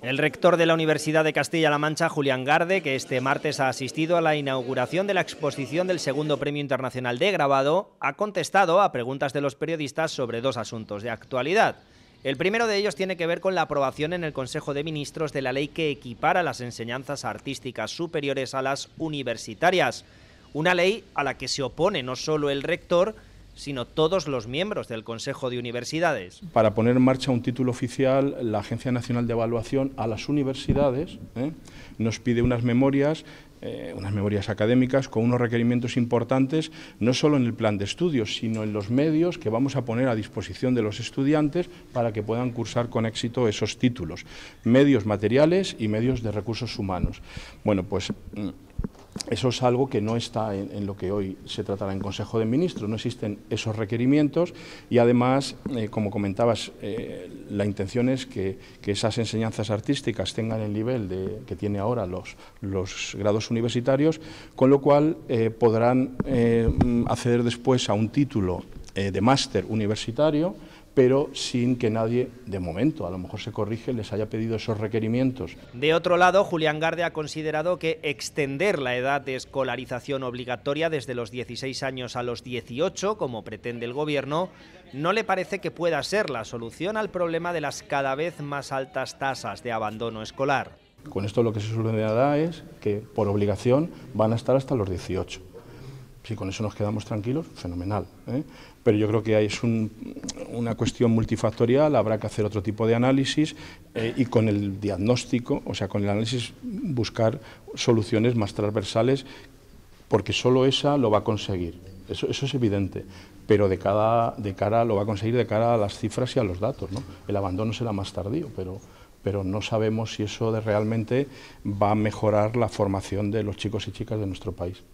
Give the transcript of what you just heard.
El rector de la Universidad de Castilla-La Mancha, Julián Garde, que este martes ha asistido a la inauguración de la exposición del segundo Premio Internacional de Grabado, ha contestado a preguntas de los periodistas sobre dos asuntos de actualidad. El primero de ellos tiene que ver con la aprobación en el Consejo de Ministros de la ley que equipara las enseñanzas artísticas superiores a las universitarias. Una ley a la que se opone no solo el rector, sino todos los miembros del Consejo de Universidades. Para poner en marcha un título oficial, la Agencia Nacional de Evaluación a las universidades ¿eh? nos pide unas memorias eh, unas memorias académicas con unos requerimientos importantes, no solo en el plan de estudios, sino en los medios que vamos a poner a disposición de los estudiantes para que puedan cursar con éxito esos títulos, medios materiales y medios de recursos humanos. Bueno, pues mm, eso es algo que no está en, lo que hoy se tratará en Consejo de Ministros, no existen esos requerimientos y además, eh, como comentabas, eh, la intención es que, esas enseñanzas artísticas tengan el nivel de, que tiene ahora los, los grados universitarios, con lo cual eh, podrán mm, acceder después a un título eh, de máster universitario, pero sin que nadie, de momento, a lo mejor se corrige, les haya pedido esos requerimientos. De otro lado, Julián Garde ha considerado que extender la edad de escolarización obligatoria desde los 16 años a los 18, como pretende el Gobierno, no le parece que pueda ser la solución al problema de las cada vez más altas tasas de abandono escolar. Con esto lo que se suele dar es que, por obligación, van a estar hasta los 18 si con eso nos quedamos tranquilos, fenomenal. ¿eh? Pero yo creo que es una cuestión multifactorial, habrá que hacer otro tipo de análisis eh, y con el diagnóstico, o sea, con el análisis buscar soluciones más transversales, porque solo esa lo va a conseguir, eso, es evidente, pero de, de cara lo va a conseguir de cara a las cifras y a los datos. El abandono será más tardío, pero no sabemos si eso realmente va a mejorar la formación de los chicos y chicas de nuestro país.